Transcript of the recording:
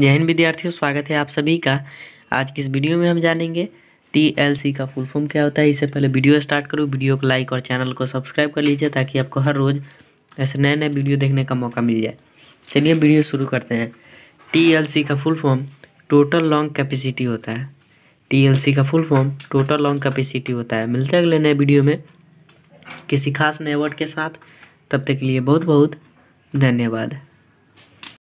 जय हिंद विद्यार्थियों स्वागत है आप सभी का आज की इस वीडियो में हम जानेंगे टी एल सी का फुल फॉर्म क्या होता है इससे पहले वीडियो स्टार्ट करो वीडियो को लाइक और चैनल को सब्सक्राइब कर लीजिए ताकि आपको हर रोज़ ऐसे नए नए वीडियो देखने का मौका मिल जाए चलिए वीडियो शुरू करते हैं टी एल सी का full form total long capacity होता है टी एल सी का full form total long capacity होता है मिलते अगले नए वीडियो में किसी खास नए वर्ड के साथ तब तक के लिए बहुत बहुत धन्यवाद